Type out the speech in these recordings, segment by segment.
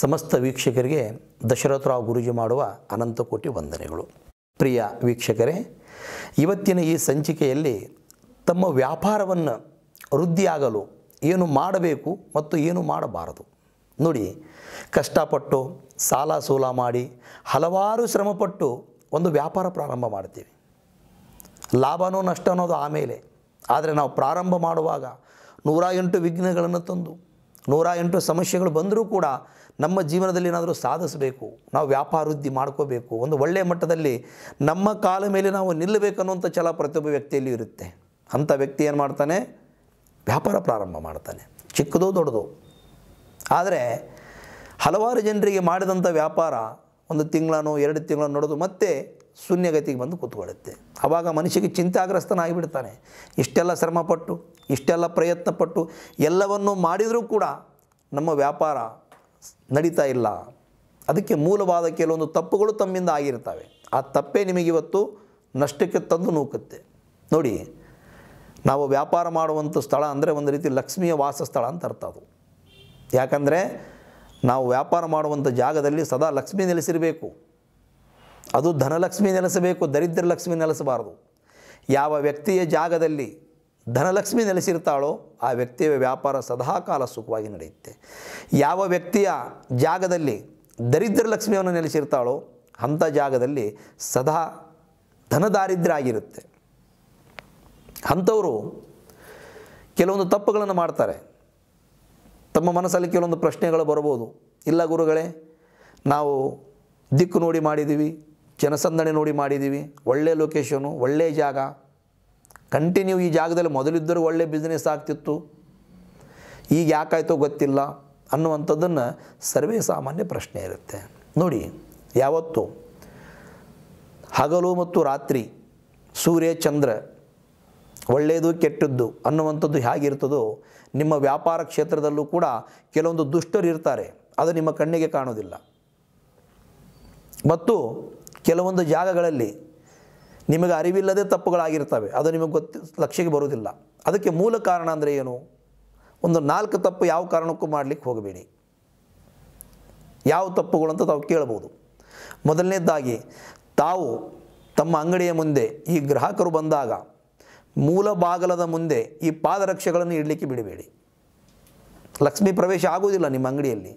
ಸಮಸ್ತ ವೀಕ್ಷಕರಿಗೆ ದಶರಥರಾವ್ ಗುರುಜಿ ಮಾಡುವ ಅನಂತಕೋಟಿ ವಂದನೆಗಳು ಪ್ರಿಯ ವೀಕ್ಷಕರೇ ಇವತ್ತಿನ ಈ ಸಂಚಿಕೆಯಲ್ಲಿ ತಮ್ಮ ವ್ಯಾಪಾರವನ್ನು ವೃದ್ಧಿಯಾಗಲು ಏನು ಮಾಡಬೇಕು ಮತ್ತು ಏನು ಮಾಡಬಾರದು ನೋಡಿ ಕಷ್ಟಪಟ್ಟು ಸಾಲ ಸೂಲ ಮಾಡಿ ಹಲವಾರು ಶ್ರಮಪಟ್ಟು ಒಂದು ವ್ಯಾಪಾರ ಪ್ರಾರಂಭ ಮಾಡ್ತೀವಿ ಲಾಭನೋ ನಷ್ಟ ಅನ್ನೋದು ಆಮೇಲೆ ಆದರೆ ನಾವು ಪ್ರಾರಂಭ ಮಾಡುವಾಗ ನೂರ ಎಂಟು ವಿಘ್ನಗಳನ್ನು ತಂದು ನೂರ ಎಂಟು ಸಮಸ್ಯೆಗಳು ಬಂದರೂ ಕೂಡ ನಮ್ಮ ಜೀವನದಲ್ಲಿ ಏನಾದರೂ ಸಾಧಿಸಬೇಕು ನಾವು ವೃದ್ಧಿ ಮಾಡ್ಕೋಬೇಕು ಒಂದು ಒಳ್ಳೆಯ ಮಟ್ಟದಲ್ಲಿ ನಮ್ಮ ಕಾಲ ಮೇಲೆ ನಾವು ನಿಲ್ಲಬೇಕನ್ನುವಂಥ ಛಲ ಪ್ರತಿಯೊಬ್ಬ ವ್ಯಕ್ತಿಯಲ್ಲಿ ಇರುತ್ತೆ ಅಂಥ ವ್ಯಕ್ತಿ ಏನು ಮಾಡ್ತಾನೆ ವ್ಯಾಪಾರ ಪ್ರಾರಂಭ ಮಾಡ್ತಾನೆ ಚಿಕ್ಕದು ದೊಡ್ಡದು ಆದರೆ ಹಲವಾರು ಜನರಿಗೆ ಮಾಡಿದಂಥ ವ್ಯಾಪಾರ ಒಂದು ತಿಂಗಳನೋ ಎರಡು ತಿಂಗಳನ್ನು ನೋಡೋದು ಮತ್ತೆ ಶೂನ್ಯಗತಿಗೆ ಬಂದು ಕೂತ್ಕೊಳ್ಳುತ್ತೆ ಆವಾಗ ಮನುಷ್ಯಗೆ ಚಿಂತಾಗ್ರಸ್ತನಾಗಿಬಿಡ್ತಾನೆ ಇಷ್ಟೆಲ್ಲ ಶ್ರಮಪಟ್ಟು ಇಷ್ಟೆಲ್ಲ ಪ್ರಯತ್ನಪಟ್ಟು ಎಲ್ಲವನ್ನು ಮಾಡಿದರೂ ಕೂಡ ನಮ್ಮ ವ್ಯಾಪಾರ ನಡೀತಾ ಇಲ್ಲ ಅದಕ್ಕೆ ಮೂಲವಾದ ಕೆಲವೊಂದು ತಪ್ಪುಗಳು ತಮ್ಮಿಂದ ಆಗಿರ್ತವೆ ಆ ತಪ್ಪೇ ನಿಮಗಿವತ್ತು ನಷ್ಟಕ್ಕೆ ತಂದು ನೂಕುತ್ತೆ ನೋಡಿ ನಾವು ವ್ಯಾಪಾರ ಮಾಡುವಂಥ ಸ್ಥಳ ಅಂದರೆ ಒಂದು ರೀತಿ ಲಕ್ಷ್ಮಿಯ ವಾಸ ಸ್ಥಳ ಅಂತ ಅರ್ಥ ಅದು ಯಾಕಂದರೆ ನಾವು ವ್ಯಾಪಾರ ಮಾಡುವಂಥ ಜಾಗದಲ್ಲಿ ಸದಾ ಲಕ್ಷ್ಮಿ ನೆಲೆಸಿರಬೇಕು ಅದು ಧನಲಕ್ಷ್ಮಿ ನೆಲೆಸಬೇಕು ದರಿದ್ರ ಲಕ್ಷ್ಮಿ ನೆಲೆಸಬಾರದು ಯಾವ ವ್ಯಕ್ತಿಯ ಜಾಗದಲ್ಲಿ ಧನಲಕ್ಷ್ಮಿ ನೆಲೆಸಿರ್ತಾಳೋ ಆ ವ್ಯಕ್ತಿಯ ವ್ಯಾಪಾರ ಸದಾಕಾಲ ಸುಖವಾಗಿ ನಡೆಯುತ್ತೆ ಯಾವ ವ್ಯಕ್ತಿಯ ಜಾಗದಲ್ಲಿ ದರಿದ್ರ ಲಕ್ಷ್ಮಿಯನ್ನು ನೆಲೆಸಿರ್ತಾಳೋ ಅಂಥ ಜಾಗದಲ್ಲಿ ಸದಾ ಧನದಾರಿದ್ರ ಆಗಿರುತ್ತೆ ಅಂಥವರು ಕೆಲವೊಂದು ತಪ್ಪುಗಳನ್ನು ಮಾಡ್ತಾರೆ ತಮ್ಮ ಮನಸ್ಸಲ್ಲಿ ಕೆಲವೊಂದು ಪ್ರಶ್ನೆಗಳು ಬರ್ಬೋದು ಇಲ್ಲ ಗುರುಗಳೇ ನಾವು ದಿಕ್ಕು ನೋಡಿ ಮಾಡಿದ್ದೀವಿ ಜನಸಂದಣಿ ನೋಡಿ ಮಾಡಿದ್ದೀವಿ ಒಳ್ಳೆಯ ಲೊಕೇಶನು ಒಳ್ಳೆಯ ಜಾಗ ಕಂಟಿನ್ಯೂ ಈ ಜಾಗದಲ್ಲಿ ಮೊದಲಿದ್ದರೂ ಒಳ್ಳೆಯ ಬಿಸ್ನೆಸ್ ಆಗ್ತಿತ್ತು ಈಗ ಯಾಕಾಯ್ತೋ ಗೊತ್ತಿಲ್ಲ ಅನ್ನುವಂಥದ್ದನ್ನು ಸರ್ವೇ ಸಾಮಾನ್ಯ ಪ್ರಶ್ನೆ ಇರುತ್ತೆ ನೋಡಿ ಯಾವತ್ತು ಹಗಲು ಮತ್ತು ರಾತ್ರಿ ಸೂರ್ಯ ಚಂದ್ರ ಒಳ್ಳೆಯದು ಕೆಟ್ಟದ್ದು ಅನ್ನುವಂಥದ್ದು ಹೇಗಿರ್ತದೋ ನಿಮ್ಮ ವ್ಯಾಪಾರ ಕ್ಷೇತ್ರದಲ್ಲೂ ಕೂಡ ಕೆಲವೊಂದು ದುಷ್ಟರು ಇರ್ತಾರೆ ಅದು ನಿಮ್ಮ ಕಣ್ಣಿಗೆ ಕಾಣೋದಿಲ್ಲ ಮತ್ತು ಕೆಲವೊಂದು ಜಾಗಗಳಲ್ಲಿ ನಿಮಗೆ ಅರಿವಿಲ್ಲದೆ ತಪ್ಪುಗಳಾಗಿರ್ತವೆ ಅದು ನಿಮಗೆ ಗೊತ್ತಿ ಲಕ್ಷ್ಯಕ್ಕೆ ಬರುವುದಿಲ್ಲ ಅದಕ್ಕೆ ಮೂಲ ಕಾರಣ ಅಂದರೆ ಏನು ಒಂದು ನಾಲ್ಕು ತಪ್ಪು ಯಾವ ಕಾರಣಕ್ಕೂ ಮಾಡಲಿಕ್ಕೆ ಹೋಗಬೇಡಿ ಯಾವ ತಪ್ಪುಗಳು ಅಂತ ತಾವು ಕೇಳಬಹುದು ಮೊದಲನೇದಾಗಿ ತಾವು ತಮ್ಮ ಅಂಗಡಿಯ ಮುಂದೆ ಈ ಗ್ರಾಹಕರು ಬಂದಾಗ ಮೂಲ ಬಾಗಲದ ಮುಂದೆ ಈ ಪಾದರಕ್ಷೆಗಳನ್ನು ಇಡಲಿಕ್ಕೆ ಬಿಡಬೇಡಿ ಲಕ್ಷ್ಮೀ ಪ್ರವೇಶ ಆಗುವುದಿಲ್ಲ ನಿಮ್ಮ ಅಂಗಡಿಯಲ್ಲಿ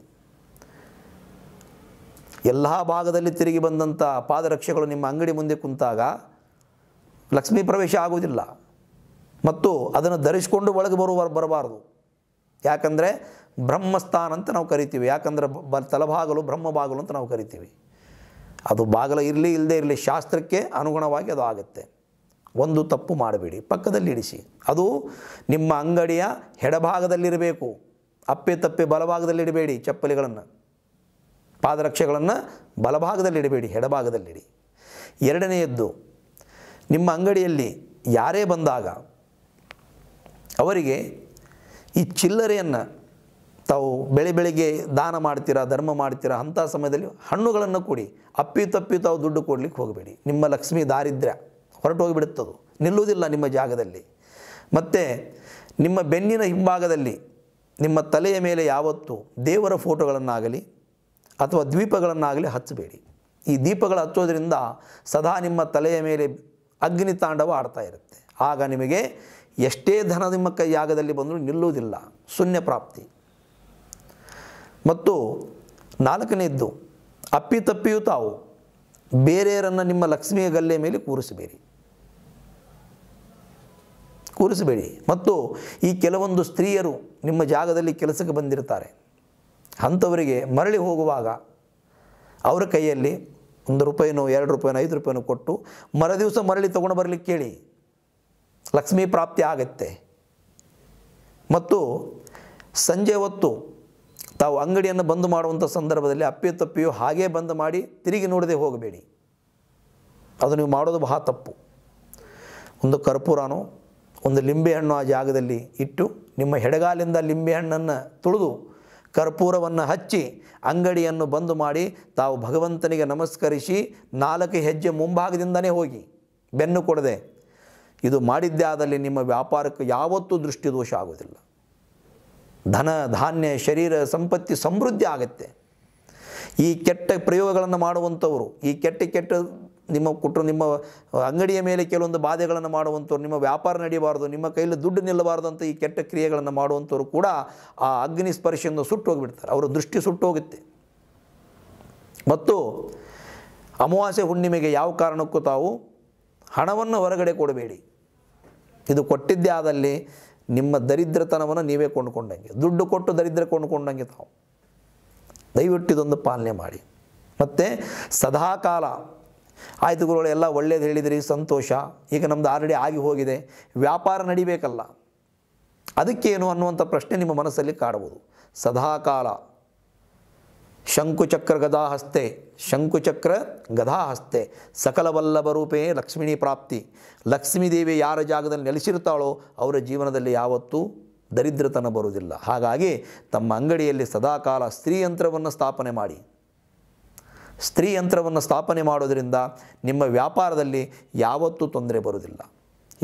ಎಲ್ಲ ಭಾಗದಲ್ಲಿ ತಿರುಗಿ ಬಂದಂಥ ಪಾದರಕ್ಷೆಗಳು ನಿಮ್ಮ ಅಂಗಡಿ ಮುಂದೆ ಕುಂತಾಗ ಲಕ್ಷ್ಮೀ ಪ್ರವೇಶ ಆಗುವುದಿಲ್ಲ ಮತ್ತು ಅದನ್ನು ಧರಿಸಿಕೊಂಡು ಒಳಗೆ ಬರುವ ಬರಬಾರ್ದು ಯಾಕಂದರೆ ಬ್ರಹ್ಮಸ್ಥಾನ ಅಂತ ನಾವು ಕರಿತೀವಿ ಯಾಕಂದರೆ ಬ ತಲಭಾಗಲು ಬ್ರಹ್ಮ ಬಾಗಲು ಅಂತ ನಾವು ಕರಿತೀವಿ ಅದು ಬಾಗಲ ಇರಲಿ ಇಲ್ಲದೇ ಇರಲಿ ಶಾಸ್ತ್ರಕ್ಕೆ ಅನುಗುಣವಾಗಿ ಅದು ಆಗುತ್ತೆ ಒಂದು ತಪ್ಪು ಮಾಡಬೇಡಿ ಪಕ್ಕದಲ್ಲಿ ಇಡಿಸಿ ಅದು ನಿಮ್ಮ ಅಂಗಡಿಯ ಎಡಭಾಗದಲ್ಲಿರಬೇಕು ಅಪ್ಪೆ ತಪ್ಪೆ ಬಲಭಾಗದಲ್ಲಿ ಇಡಬೇಡಿ ಚಪ್ಪಲಿಗಳನ್ನು ಪಾದರಕ್ಷೆಗಳನ್ನು ಬಲಭಾಗದಲ್ಲಿಡಬೇಡಿ ಎಡಭಾಗದಲ್ಲಿಡಿ ಎರಡನೆಯದ್ದು ನಿಮ್ಮ ಅಂಗಡಿಯಲ್ಲಿ ಯಾರೇ ಬಂದಾಗ ಅವರಿಗೆ ಈ ಚಿಲ್ಲರೆಯನ್ನು ತಾವು ಬೆಳೆ ಬೆಳಿಗ್ಗೆ ದಾನ ಮಾಡ್ತೀರಾ ಧರ್ಮ ಮಾಡ್ತೀರಾ ಅಂಥ ಸಮಯದಲ್ಲಿ ಹಣ್ಣುಗಳನ್ನು ಕೊಡಿ ಅಪ್ಪಿ ತಪ್ಪಿ ತಾವು ದುಡ್ಡು ಕೊಡಲಿಕ್ಕೆ ಹೋಗಬೇಡಿ ನಿಮ್ಮ ಲಕ್ಷ್ಮಿ ದಾರಿದ್ರ್ಯ ಹೊರಟು ಹೋಗಿಬಿಡುತ್ತದು ನಿಲ್ಲುವುದಿಲ್ಲ ನಿಮ್ಮ ಜಾಗದಲ್ಲಿ ಮತ್ತು ನಿಮ್ಮ ಬೆನ್ನಿನ ಹಿಂಭಾಗದಲ್ಲಿ ನಿಮ್ಮ ತಲೆಯ ಮೇಲೆ ಯಾವತ್ತೂ ದೇವರ ಫೋಟೋಗಳನ್ನಾಗಲಿ ಅಥವಾ ದ್ವೀಪಗಳನ್ನಾಗಲಿ ಹಚ್ಚಬೇಡಿ ಈ ದೀಪಗಳು ಹಚ್ಚೋದ್ರಿಂದ ಸದಾ ನಿಮ್ಮ ತಲೆಯ ಮೇಲೆ ಅಗ್ನಿ ತಾಂಡವ ಆಡ್ತಾ ಇರುತ್ತೆ ಆಗ ನಿಮಗೆ ಎಷ್ಟೇ ಧನ ನಿಮ್ಮ ಕೈ ಯಾಗದಲ್ಲಿ ಬಂದರೂ ನಿಲ್ಲುವುದಿಲ್ಲ ಶೂನ್ಯ ಪ್ರಾಪ್ತಿ ಮತ್ತು ನಾಲ್ಕನೇದ್ದು ಅಪ್ಪಿತಪ್ಪಿಯೂ ತಾವು ಬೇರೆಯವರನ್ನು ನಿಮ್ಮ ಲಕ್ಷ್ಮಿಯ ಗಲ್ಲೆ ಮೇಲೆ ಕೂರಿಸಬೇಡಿ ಕೂರಿಸಬೇಡಿ ಮತ್ತು ಈ ಕೆಲವೊಂದು ಸ್ತ್ರೀಯರು ನಿಮ್ಮ ಜಾಗದಲ್ಲಿ ಕೆಲಸಕ್ಕೆ ಬಂದಿರ್ತಾರೆ ಅಂಥವರಿಗೆ ಮರಳಿ ಹೋಗುವಾಗ ಅವರ ಕೈಯಲ್ಲಿ ಒಂದು ರೂಪಾಯಿನೋ ಎರಡು ರೂಪಾಯಿನೋ ಐದು ರೂಪಾಯಿನೋ ಕೊಟ್ಟು ಮರ ದಿವಸ ಮರಳಿ ತೊಗೊಂಡು ಬರಲಿಕ್ಕೆ ಕೇಳಿ ಲಕ್ಷ್ಮೀ ಪ್ರಾಪ್ತಿ ಆಗತ್ತೆ ಮತ್ತು ಸಂಜೆ ಹೊತ್ತು ತಾವು ಅಂಗಡಿಯನ್ನು ಬಂದು ಮಾಡುವಂಥ ಸಂದರ್ಭದಲ್ಲಿ ಅಪ್ಪಿ ತಪ್ಪಿಯು ಹಾಗೇ ಬಂದ್ ಮಾಡಿ ತಿರುಗಿ ನೋಡದೆ ಹೋಗಬೇಡಿ ಅದು ನೀವು ಮಾಡೋದು ಬಹಳ ತಪ್ಪು ಒಂದು ಕರ್ಪೂರನೋ ಒಂದು ಲಿಂಬೆಹಣ್ಣು ಆ ಜಾಗದಲ್ಲಿ ಇಟ್ಟು ನಿಮ್ಮ ಹೆಡಗಾಲಿಂದ ಲಿಂಬೆಹಣ್ಣನ್ನು ತುಳಿದು ಕರ್ಪೂರವನ್ನು ಹಚ್ಚಿ ಅಂಗಡಿಯನ್ನು ಬಂದು ಮಾಡಿ ತಾವು ಭಗವಂತನಿಗೆ ನಮಸ್ಕರಿಸಿ ನಾಲ್ಕು ಹೆಜ್ಜೆ ಮುಂಭಾಗದಿಂದನೇ ಹೋಗಿ ಬೆನ್ನು ಕೊಡದೆ ಇದು ಮಾಡಿದ್ದೇ ಆದಲ್ಲಿ ನಿಮ್ಮ ವ್ಯಾಪಾರಕ್ಕೆ ಯಾವತ್ತೂ ದೃಷ್ಟಿದೋಷ ಆಗೋದಿಲ್ಲ ಧನ ಧಾನ್ಯ ಶರೀರ ಸಂಪತ್ತಿ ಸಮೃದ್ಧಿ ಆಗತ್ತೆ ಈ ಕೆಟ್ಟ ಪ್ರಯೋಗಗಳನ್ನು ಮಾಡುವಂಥವರು ಈ ಕೆಟ್ಟ ಕೆಟ್ಟ ನಿಮ್ಮ ಕುಟುಂಬ ನಿಮ್ಮ ಅಂಗಡಿಯ ಮೇಲೆ ಕೆಲವೊಂದು ಬಾಧೆಗಳನ್ನು ಮಾಡುವಂಥವ್ರು ನಿಮ್ಮ ವ್ಯಾಪಾರ ನಡೀಬಾರ್ದು ನಿಮ್ಮ ಕೈಯಲ್ಲಿ ದುಡ್ಡು ನಿಲ್ಲಬಾರ್ದು ಅಂತ ಈ ಕೆಟ್ಟ ಕ್ರಿಯೆಗಳನ್ನು ಮಾಡುವಂಥವ್ರು ಕೂಡ ಆ ಅಗ್ನಿ ಸ್ಪರ್ಶೆಯನ್ನು ಸುಟ್ಟು ಹೋಗಿಬಿಡ್ತಾರೆ ಅವರ ದೃಷ್ಟಿ ಸುಟ್ಟು ಹೋಗುತ್ತೆ ಮತ್ತು ಅಮಾವಾಸ್ಯೆ ಹುಣ್ಣಿಮೆಗೆ ಯಾವ ಕಾರಣಕ್ಕೂ ತಾವು ಹಣವನ್ನು ಹೊರಗಡೆ ಕೊಡಬೇಡಿ ಇದು ಕೊಟ್ಟಿದ್ದೇ ಆದಲ್ಲಿ ನಿಮ್ಮ ದರಿದ್ರತನವನ್ನು ನೀವೇ ಕೊಂಡುಕೊಂಡಂಗೆ ದುಡ್ಡು ಕೊಟ್ಟು ದರಿದ್ರ ಕೊಂಡುಕೊಂಡಂಗೆ ತಾವು ದಯವಿಟ್ಟು ಇದೊಂದು ಪಾಲನೆ ಮಾಡಿ ಮತ್ತು ಸದಾಕಾಲ ಆಯಿತು ಗುರುಗಳೆಲ್ಲ ಒಳ್ಳೇದು ಹೇಳಿದಿರಿ ಸಂತೋಷ ಈಗ ನಮ್ದು ಆಲ್ರೆಡಿ ಆಗಿ ಹೋಗಿದೆ ವ್ಯಾಪಾರ ನಡಿಬೇಕಲ್ಲ ಅದಕ್ಕೇನು ಅನ್ನುವಂಥ ಪ್ರಶ್ನೆ ನಿಮ್ಮ ಮನಸ್ಸಲ್ಲಿ ಕಾಡಬಹುದು ಸದಾಕಾಲ ಶಂಕುಚಕ್ರ ಗದಾ ಹಸ್ತೆ ಶಂಕುಚಕ್ರ ಗದಾಹಸ್ತೆ ಹಸ್ತೆ ಸಕಲವಲ್ಲಭ ರೂಪೇ ಲಕ್ಷ್ಮಿಣಿ ಪ್ರಾಪ್ತಿ ಲಕ್ಷ್ಮೀದೇವಿ ಯಾರ ಜಾಗದಲ್ಲಿ ನೆಲೆಸಿರ್ತಾಳೋ ಅವರ ಜೀವನದಲ್ಲಿ ಯಾವತ್ತೂ ದರಿದ್ರತನ ಬರುವುದಿಲ್ಲ ಹಾಗಾಗಿ ತಮ್ಮ ಅಂಗಡಿಯಲ್ಲಿ ಸದಾಕಾಲ ಸ್ತ್ರೀಯಂತ್ರವನ್ನು ಸ್ಥಾಪನೆ ಮಾಡಿ ಸ್ತ್ರೀ ಯಂತ್ರವನ್ನು ಸ್ಥಾಪನೆ ಮಾಡೋದರಿಂದ ನಿಮ್ಮ ವ್ಯಾಪಾರದಲ್ಲಿ ಯಾವತ್ತೂ ತೊಂದರೆ ಬರುವುದಿಲ್ಲ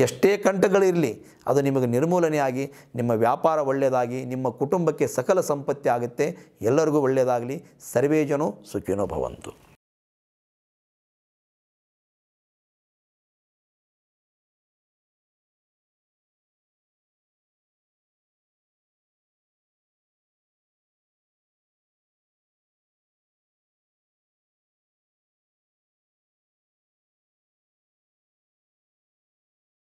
ಎಷ್ಟೇ ಕಂಠಗಳಿರಲಿ ಅದು ನಿಮಗೆ ನಿರ್ಮೂಲನೆಯಾಗಿ ನಿಮ್ಮ ವ್ಯಾಪಾರ ಒಳ್ಳೆಯದಾಗಿ ನಿಮ್ಮ ಕುಟುಂಬಕ್ಕೆ ಸಕಲ ಸಂಪತ್ತಿ ಆಗುತ್ತೆ ಎಲ್ಲರಿಗೂ ಒಳ್ಳೆಯದಾಗಲಿ ಸರ್ವೇಜನೋ ಸುಖಿನೋ ಭವಂತು